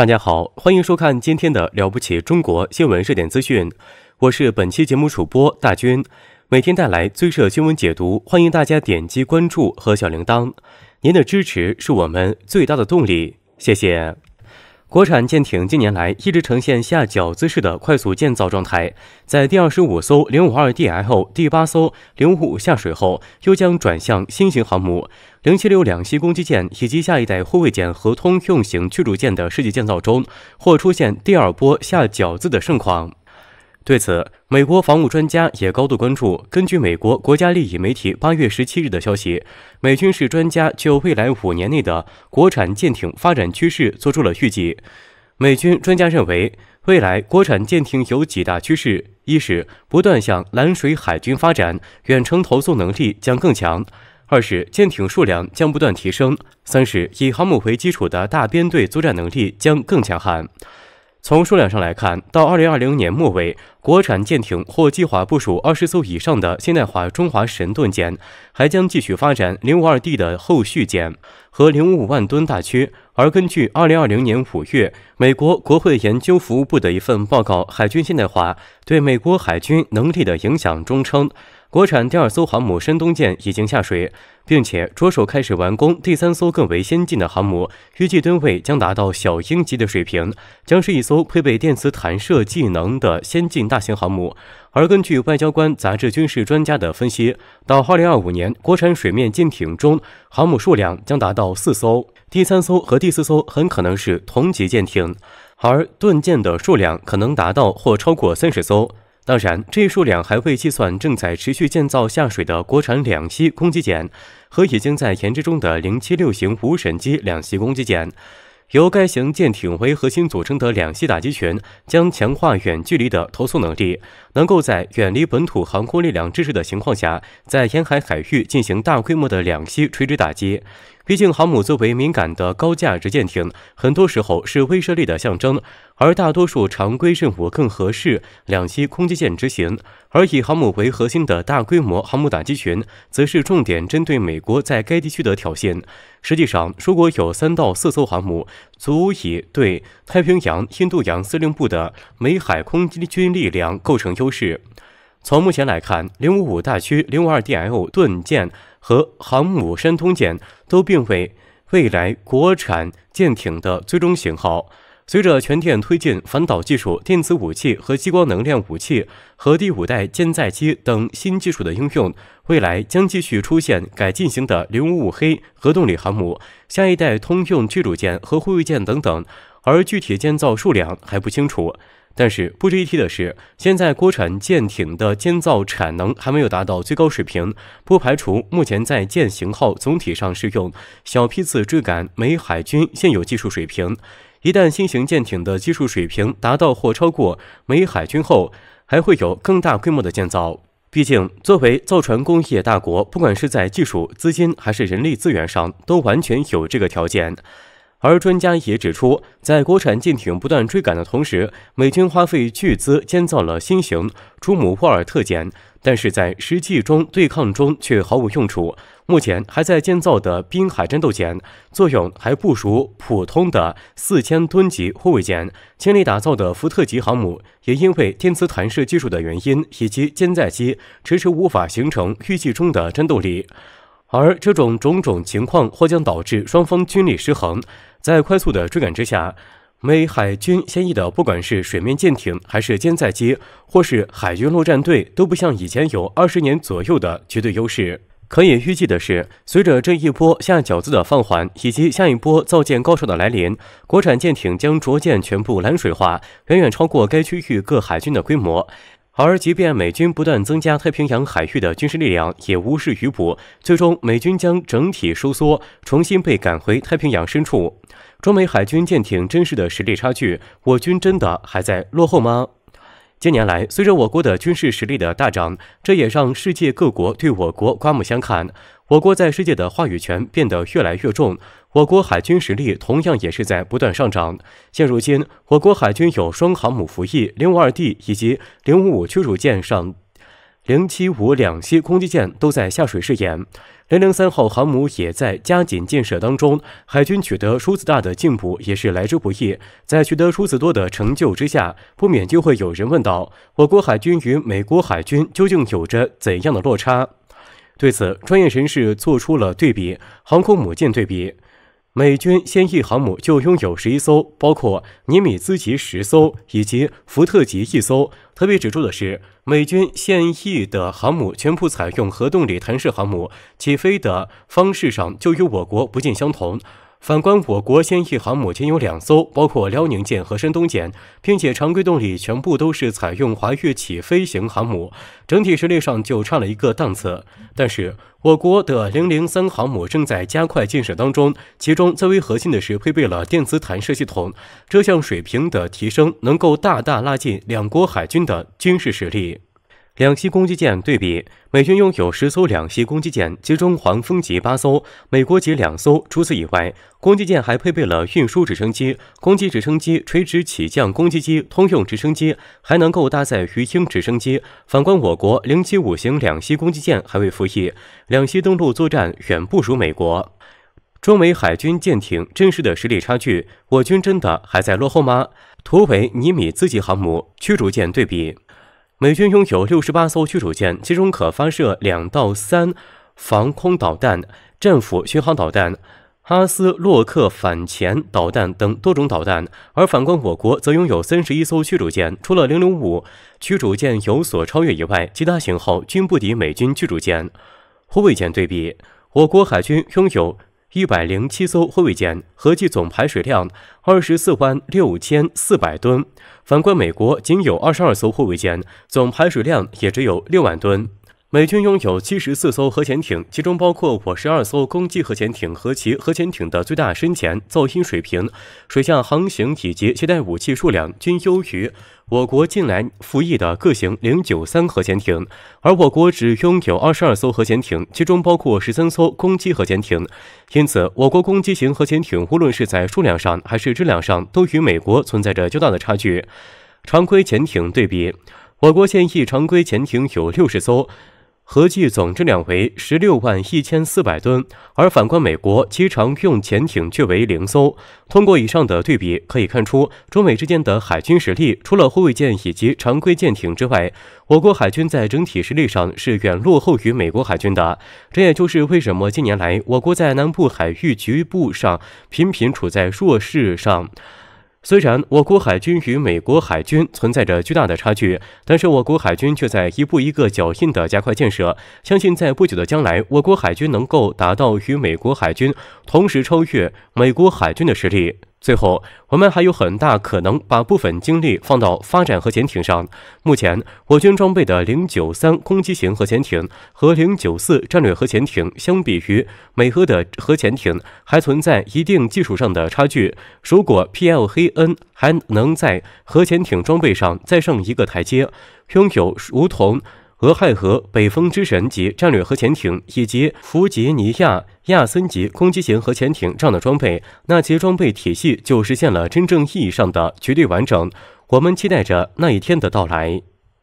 大家好，欢迎收看今天的《了不起中国》新闻热点资讯，我是本期节目主播大军，每天带来最热新闻解读，欢迎大家点击关注和小铃铛，您的支持是我们最大的动力，谢谢。国产舰艇近年来一直呈现下饺子式的快速建造状态，在第二十五艘零五二 D 后，第八艘零五五下水后，又将转向新型航母、零七六两栖攻击舰以及下一代护卫舰和通用型驱逐舰的设计建造中，或出现第二波下饺子的盛况。对此，美国防务专家也高度关注。根据美国国家利益媒体八月十七日的消息，美军事专家就未来五年内的国产舰艇发展趋势做出了预计。美军专家认为，未来国产舰艇有几大趋势：一是不断向蓝水海军发展，远程投送能力将更强；二是舰艇数量将不断提升；三是以航母为基础的大编队作战能力将更强悍。从数量上来看，到二零二零年末尾，国产舰艇或计划部署二十艘以上的现代化中华神盾舰，还将继续发展零五二 D 的后续舰和零五五万吨大驱。而根据二零二零年五月美国国会研究服务部的一份报告，《海军现代化对美国海军能力的影响》中称。国产第二艘航母山东舰已经下水，并且着手开始完工。第三艘更为先进的航母，预计吨位将达到“小鹰”级的水平，将是一艘配备电磁弹射技能的先进大型航母。而根据《外交官》杂志军事专家的分析，到2025年，国产水面舰艇中航母数量将达到四艘，第三艘和第四艘很可能是同级舰艇，而盾舰的数量可能达到或超过三十艘。当然，这一数量还未计算正在持续建造下水的国产两栖攻击舰和已经在研制中的零七六型无神机两栖攻击舰。由该型舰艇为核心组成的两栖打击群，将强化远距离的投送能力，能够在远离本土航空力量支持的情况下，在沿海海域进行大规模的两栖垂直打击。毕竟，航母作为敏感的高价值舰艇，很多时候是威慑力的象征，而大多数常规任务更合适两栖攻击舰执行。而以航母为核心的大规模航母打击群，则是重点针对美国在该地区的挑衅。实际上，如果有三到四艘航母，足以对太平洋、印度洋司令部的美海空军力量构成优势。从目前来看，零五五大驱、零五二 D L 盾舰和航母山通舰都并非未来国产舰艇的最终型号。随着全电推进、反导技术、电子武器和激光能量武器和第五代舰载机等新技术的应用，未来将继续出现改进型的零五五黑核动力航母、下一代通用驱逐舰和护卫舰等等，而具体建造数量还不清楚。但是不值一提的是，现在国产舰艇的建造产能还没有达到最高水平，不排除目前在舰型号总体上是用小批次追赶美海军现有技术水平。一旦新型舰艇的技术水平达到或超过美海军后，还会有更大规模的建造。毕竟，作为造船工业大国，不管是在技术、资金还是人力资源上，都完全有这个条件。而专家也指出，在国产舰艇不断追赶的同时，美军花费巨资建造了新型朱姆沃尔特舰，但是在实际中对抗中却毫无用处。目前还在建造的濒海战斗舰，作用还不如普通的四千吨级护卫舰。千里打造的福特级航母，也因为电磁弹射技术的原因，以及舰载机迟迟无法形成预计中的战斗力。而这种种种情况或将导致双方军力失衡，在快速的追赶之下，美海军先役的不管是水面舰艇还是舰载机，或是海军陆战队，都不像以前有二十年左右的绝对优势。可也预计的是，随着这一波下饺子的放缓，以及下一波造舰高潮的来临，国产舰艇将逐渐全部蓝水化，远远超过该区域各海军的规模。而即便美军不断增加太平洋海域的军事力量，也无事于补。最终，美军将整体收缩，重新被赶回太平洋深处。中美海军舰艇真实的实力差距，我军真的还在落后吗？近年来，随着我国的军事实力的大涨，这也让世界各国对我国刮目相看。我国在世界的话语权变得越来越重。我国海军实力同样也是在不断上涨。现如今，我国海军有双航母服役，零五二 D 以及零五五驱逐舰上，零七五两栖攻击舰都在下水试验。零零三号航母也在加紧建设当中。海军取得如此大的进步也是来之不易。在取得如此多的成就之下，不免就会有人问道：我国海军与美国海军究竟有着怎样的落差？对此，专业人士做出了对比，航空母舰对比。美军现役航母就拥有十一艘，包括尼米兹级十艘以及福特级一艘。特别指出的是，美军现役的航母全部采用核动力弹射航母，起飞的方式上就与我国不尽相同。反观我国现役航母仅有两艘，包括辽宁舰和山东舰，并且常规动力全部都是采用滑跃起飞型航母，整体实力上就差了一个档次。但是我国的零零三航母正在加快建设当中，其中最为核心的是配备了电磁弹射系统，这项水平的提升能够大大拉近两国海军的军事实力。两栖攻击舰对比，美军拥有十艘两栖攻击舰，其中黄蜂级八艘，美国级两艘。除此以外，攻击舰还配备了运输直升机、攻击直升机、垂直起降攻击机、通用直升机，还能够搭载鱼鹰直升机。反观我国零七五型两栖攻击舰还未服役，两栖登陆作战远不如美国。中美海军舰艇真实的实力差距，我军真的还在落后吗？图为尼米兹级航母、驱逐舰对比。美军拥有六十八艘驱逐舰，其中可发射两到三防空导弹、战斧巡航导弹、哈斯洛克反潜导弹等多种导弹。而反观我国，则拥有三十一艘驱逐舰，除了零零五驱逐舰有所超越以外，其他型号均不敌美军驱逐舰、护卫舰。对比我国海军拥有。一百零七艘护卫舰合计总排水量二十四万六千四百吨，反观美国仅有二十二艘护卫舰，总排水量也只有六万吨。美军拥有七十四艘核潜艇，其中包括五十二艘攻击核潜艇。和其核潜艇的最大深潜、噪音水平、水下航行以及携带武器数量均优于我国近来服役的各型零九三核潜艇。而我国只拥有二十二艘核潜艇，其中包括十三艘攻击核潜艇。因此，我国攻击型核潜艇无论是在数量上还是质量上，都与美国存在着较大的差距。常规潜艇对比，我国现役常规潜艇有六十艘。合计总质量为十六万一千四百吨，而反观美国，其常用潜艇却为零艘。通过以上的对比可以看出，中美之间的海军实力，除了护卫舰以及常规舰艇之外，我国海军在整体实力上是远落后于美国海军的。这也就是为什么近年来我国在南部海域局部上频频处在弱势上。虽然我国海军与美国海军存在着巨大的差距，但是我国海军却在一步一个脚印地加快建设。相信在不久的将来，我国海军能够达到与美国海军同时超越美国海军的实力。最后，我们还有很大可能把部分精力放到发展核潜艇上。目前，我军装备的零九三攻击型核潜艇和零九四战略核潜艇，相比于美俄的核潜艇，还存在一定技术上的差距。如果 p l h n 还能在核潜艇装备上再上一个台阶，拥有如同……俄亥俄、北风之神级战略核潜艇以及弗吉尼亚亚森级攻击型核潜艇这样的装备，那其装备体系就实现了真正意义上的绝对完整。我们期待着那一天的到来。